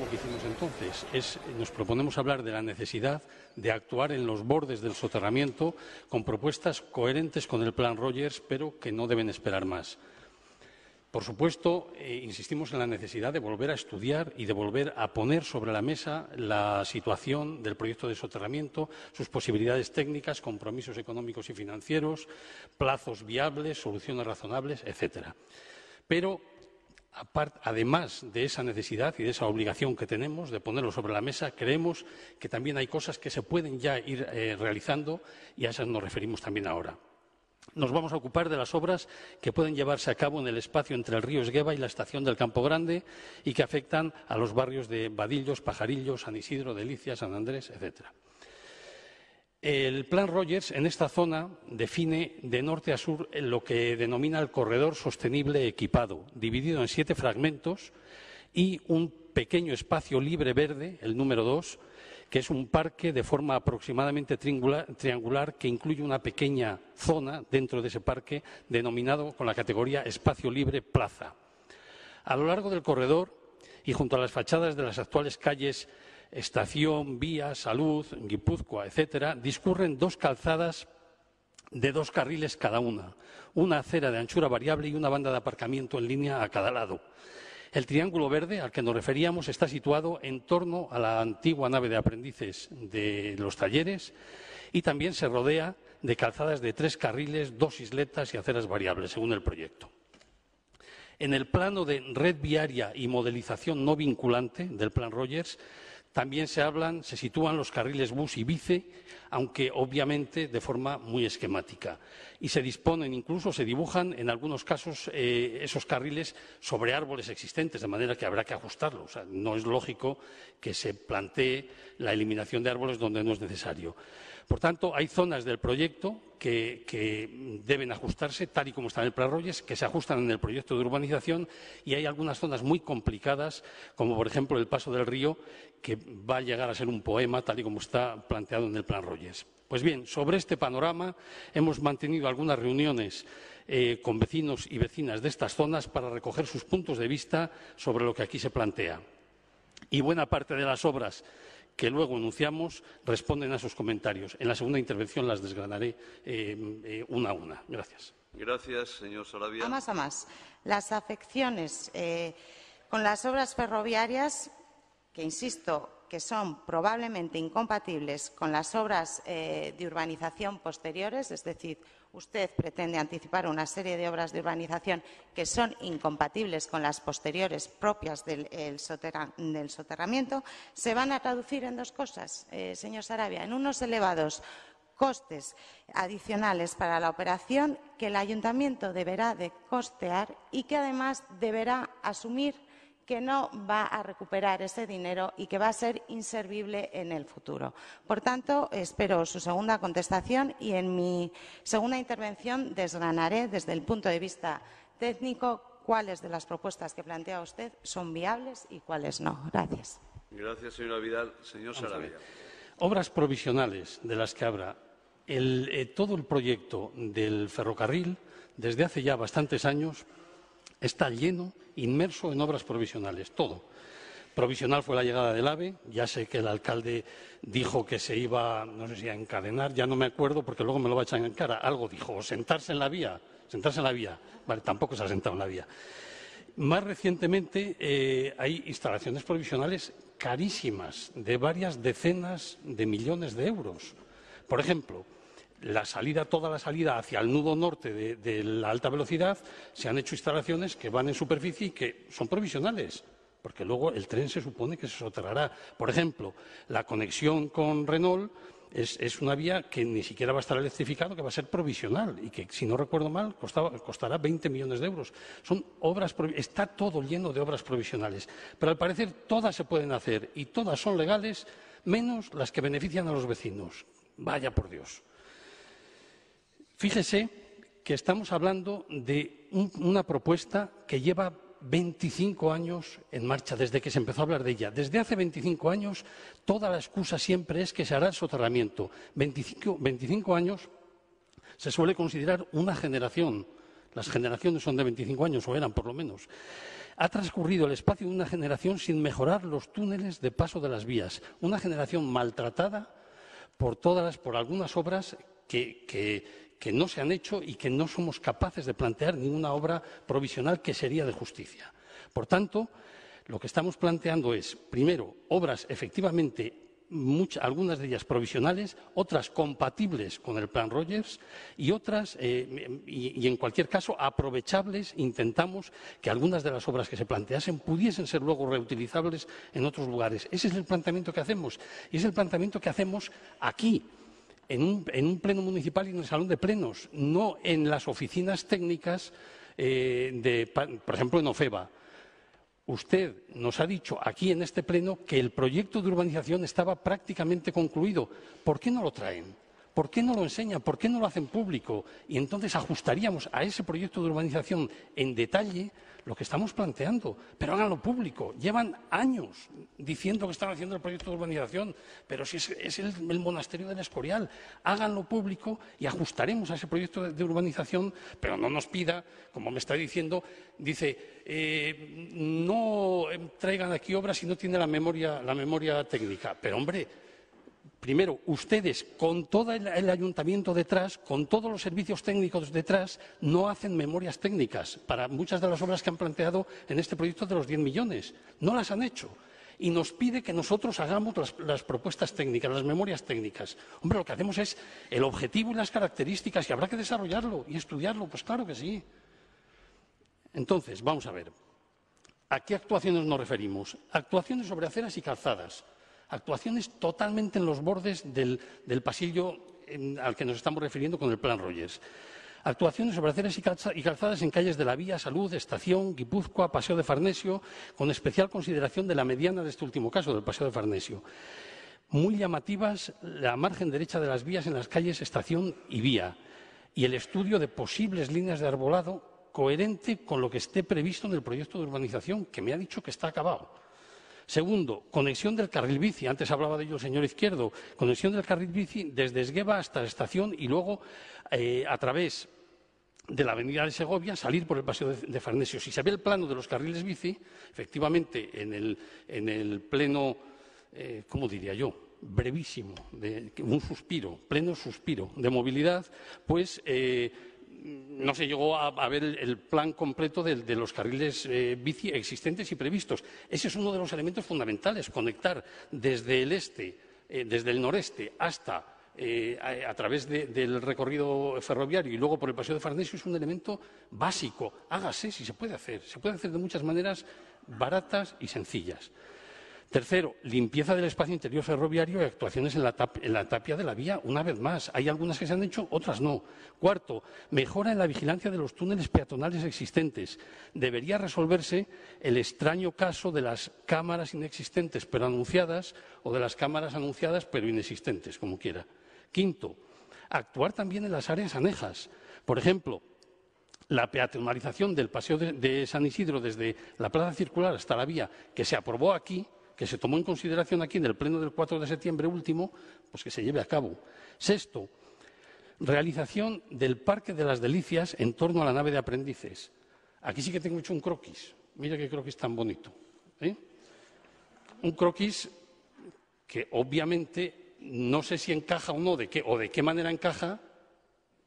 lo que hicimos entonces. Es, nos proponemos hablar de la necesidad de actuar en los bordes del soterramiento con propuestas coherentes con el plan Rogers, pero que no deben esperar más. Por supuesto, eh, insistimos en la necesidad de volver a estudiar y de volver a poner sobre la mesa la situación del proyecto de soterramiento, sus posibilidades técnicas, compromisos económicos y financieros, plazos viables, soluciones razonables, etcétera. Pero además de esa necesidad y de esa obligación que tenemos de ponerlo sobre la mesa, creemos que también hay cosas que se pueden ya ir eh, realizando y a esas nos referimos también ahora. Nos vamos a ocupar de las obras que pueden llevarse a cabo en el espacio entre el río Esgueva y la estación del Campo Grande y que afectan a los barrios de Badillos, Pajarillos, San Isidro, Delicias, San Andrés, etcétera. El plan Rogers en esta zona define de norte a sur lo que denomina el corredor sostenible equipado, dividido en siete fragmentos y un pequeño espacio libre verde, el número dos, que es un parque de forma aproximadamente triangular que incluye una pequeña zona dentro de ese parque denominado con la categoría espacio libre plaza. A lo largo del corredor y junto a las fachadas de las actuales calles estación, vía, salud, Guipúzcoa, etcétera, discurren dos calzadas de dos carriles cada una, una acera de anchura variable y una banda de aparcamiento en línea a cada lado. El triángulo verde al que nos referíamos está situado en torno a la antigua nave de aprendices de los talleres y también se rodea de calzadas de tres carriles, dos isletas y aceras variables, según el proyecto. En el plano de red viaria y modelización no vinculante del Plan Rogers, también se hablan, se sitúan los carriles bus y bice, aunque obviamente de forma muy esquemática. Y se disponen, incluso se dibujan en algunos casos eh, esos carriles sobre árboles existentes, de manera que habrá que ajustarlos. no es lógico que se plantee la eliminación de árboles donde no es necesario. Por tanto, hay zonas del proyecto que, deben ajustarse tal y como está en el Plan royes, que se ajustan en el proyecto de urbanización y hay algunas zonas muy complicadas, como por ejemplo el paso del río, que va a llegar a ser un poema tal y como está planteado en el Plan royes. Pues bien, sobre este panorama hemos mantenido algunas reuniones eh, con vecinos y vecinas de estas zonas para recoger sus puntos de vista sobre lo que aquí se plantea. Y buena parte de las obras que luego anunciamos responden a sus comentarios. En la segunda intervención las desgranaré eh, eh, una a una. Gracias. Gracias, señor Sarabia. A más, a más. Las afecciones eh, con las obras ferroviarias, que insisto que son probablemente incompatibles con las obras de urbanización posteriores, es decir, usted pretende anticipar una serie de obras de urbanización que son incompatibles con las posteriores propias del, soterramiento, se van a traducir en dos cosas, eh, señor Sarabia, en unos elevados costes adicionales para la operación que el ayuntamiento deberá de costear y que además deberá asumir que no va a recuperar ese dinero y que va a ser inservible en el futuro. Por tanto, espero su segunda contestación y en mi segunda intervención desgranaré desde el punto de vista técnico cuáles de las propuestas que plantea usted son viables y cuáles no. Gracias. Gracias, señora Vidal. Señor Saravia. Obras provisionales de las que habrá eh, todo el proyecto del ferrocarril, desde hace ya bastantes años, está lleno, inmerso en obras provisionales, todo. Provisional fue la llegada del AVE, ya sé que el alcalde dijo que se iba, no sé si a encadenar, ya no me acuerdo porque luego me lo va a echar en cara, algo dijo, o sentarse en la vía, sentarse en la vía, vale, tampoco se ha sentado en la vía. Más recientemente eh, hay instalaciones provisionales carísimas, de varias decenas de millones de euros. Por ejemplo, la salida, toda la salida hacia el nudo norte de, la alta velocidad, se han hecho instalaciones que van en superficie y que son provisionales, porque luego el tren se supone que se soterrará. Por ejemplo, la conexión con Renault es, una vía que ni siquiera va a estar electrificada, que va a ser provisional y que, si no recuerdo mal, costará 20 millones de euros. Son obras, está todo lleno de obras provisionales, pero al parecer todas se pueden hacer y todas son legales, menos las que benefician a los vecinos. Vaya por Dios. Fíjese que estamos hablando de una propuesta que lleva 25 años en marcha, desde que se empezó a hablar de ella. Desde hace 25 años, toda la excusa siempre es que se hará el soterramiento. 25, años se suele considerar una generación. Las generaciones son de 25 años, o eran por lo menos. Ha transcurrido el espacio de una generación sin mejorar los túneles de paso de las vías. Una generación maltratada por, todas, por algunas obras que, que no se han hecho y que no somos capaces de plantear ninguna obra provisional que sería de justicia. Por tanto, lo que estamos planteando es, primero, obras efectivamente algunas de ellas provisionales, otras compatibles con el plan Rogers y otras, eh, y, en cualquier caso, aprovechables. Intentamos que algunas de las obras que se planteasen pudiesen ser luego reutilizables en otros lugares. Ese es el planteamiento que hacemos y es el planteamiento que hacemos aquí en un, pleno municipal y en el salón de plenos, no en las oficinas técnicas, eh, de, por ejemplo, en OFEBA. Usted nos ha dicho aquí en este pleno que el proyecto de urbanización estaba prácticamente concluido. ¿Por qué no lo traen? ¿Por qué no lo enseñan? ¿Por qué no lo hacen público? Y entonces ajustaríamos a ese proyecto de urbanización en detalle lo que estamos planteando. Pero háganlo público. Llevan años diciendo que están haciendo el proyecto de urbanización, pero si es, el, monasterio del Escorial, háganlo público y ajustaremos a ese proyecto de, urbanización, pero no nos pida, como me está diciendo, dice, eh, no traigan aquí obras si no tiene la memoria, la memoria técnica. Pero hombre, primero, ustedes, con todo el, ayuntamiento detrás, con todos los servicios técnicos detrás, no hacen memorias técnicas para muchas de las obras que han planteado en este proyecto de los 10 millones. No las han hecho. Y nos pide que nosotros hagamos las, propuestas técnicas, las memorias técnicas. Hombre, lo que hacemos es el objetivo y las características, y habrá que desarrollarlo y estudiarlo. Pues claro que sí. Entonces, vamos a ver. ¿A qué actuaciones nos referimos? Actuaciones sobre aceras y calzadas actuaciones totalmente en los bordes del, pasillo al que nos estamos refiriendo con el Plan Rogers. Actuaciones sobre aceras y, y calzadas en calles de la Vía, Salud, Estación, Guipúzcoa, Paseo de Farnesio, con especial consideración de la mediana de este último caso, del Paseo de Farnesio muy llamativas la margen derecha de las vías en las calles Estación y Vía y el estudio de posibles líneas de arbolado coherente con lo que esté previsto en el proyecto de urbanización que me ha dicho que está acabado. Segundo, conexión del carril bici. Antes hablaba de ello el señor Izquierdo. Conexión del carril bici desde Esgueva hasta la estación y luego eh, a través de la avenida de Segovia, salir por el paseo de, Farnesio. Si se ve el plano de los carriles bici, efectivamente, en el, pleno, eh, ¿cómo diría yo? brevísimo, un suspiro, pleno suspiro de movilidad, pues eh, no se llegó a, ver el, plan completo de, los carriles eh, bici existentes y previstos. Ese es uno de los elementos fundamentales, conectar desde el este, eh, desde el noreste hasta eh, a, través del recorrido ferroviario y luego por el paseo de Farnesio es un elemento básico. Hágase si se puede hacer. Se puede hacer de muchas maneras baratas y sencillas. Tercero, limpieza del espacio interior ferroviario y actuaciones en la, tapia de la vía, una vez más. Hay algunas que se han hecho, otras no. Cuarto, mejora en la vigilancia de los túneles peatonales existentes. Debería resolverse el extraño caso de las cámaras inexistentes pero anunciadas o de las cámaras anunciadas pero inexistentes, como quiera. Quinto, actuar también en las áreas anejas. Por ejemplo, la peatonalización del paseo de San Isidro desde la plaza circular hasta la vía, que se aprobó aquí, que se tomó en consideración aquí en el Pleno del 4 de septiembre último, pues que se lleve a cabo. Sexto, realización del Parque de las Delicias en torno a la nave de aprendices. Aquí sí que tengo hecho un croquis. Mira qué croquis tan bonito. ¿eh? Un croquis que obviamente no sé si encaja o no, de qué, o de qué manera encaja.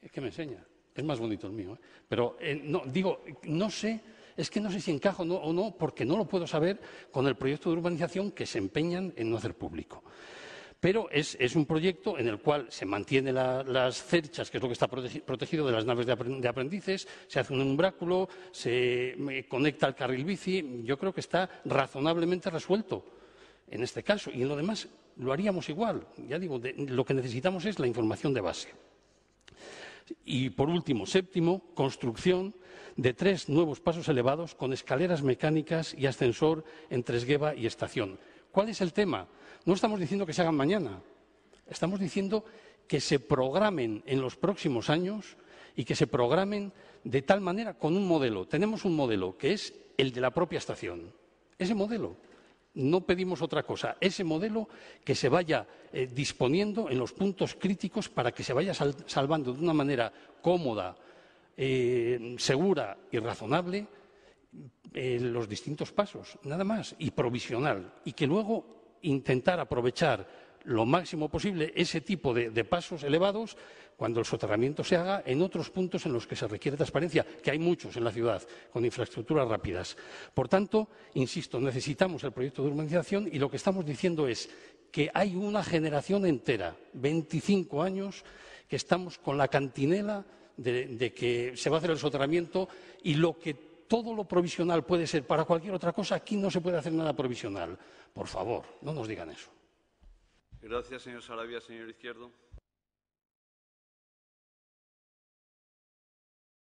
Es que me enseña. Es más bonito el mío. ¿eh? Pero eh, no, digo, no sé es que no sé si encajo o no, porque no lo puedo saber con el proyecto de urbanización que se empeñan en no hacer público pero es, un proyecto en el cual se mantienen las cerchas, que es lo que está protegido de las naves de aprendices, se hace un umbráculo, se eh, conecta al carril bici. Yo creo que está razonablemente resuelto en este caso. Y en lo demás lo haríamos igual. Ya digo, lo que necesitamos es la información de base. Y por último, séptimo, construcción de tres nuevos pasos elevados con escaleras mecánicas y ascensor entre Esgueva y estación. ¿Cuál es el tema? No estamos diciendo que se hagan mañana, estamos diciendo que se programen en los próximos años y que se programen de tal manera con un modelo. Tenemos un modelo que es el de la propia estación. Ese modelo no pedimos otra cosa, ese modelo que se vaya eh, disponiendo en los puntos críticos para que se vaya salvando de una manera cómoda, eh, segura y razonable eh, los distintos pasos, nada más, y provisional, y que luego intentar aprovechar lo máximo posible ese tipo de, pasos elevados cuando el soterramiento se haga en otros puntos en los que se requiere transparencia, que hay muchos en la ciudad, con infraestructuras rápidas. Por tanto, insisto, necesitamos el proyecto de urbanización y lo que estamos diciendo es que hay una generación entera, 25 años, que estamos con la cantinela de, de que se va a hacer el soterramiento y lo que todo lo provisional puede ser para cualquier otra cosa, aquí no se puede hacer nada provisional. Por favor, no nos digan eso. Gracias, señor Sarabia. Señor Izquierdo.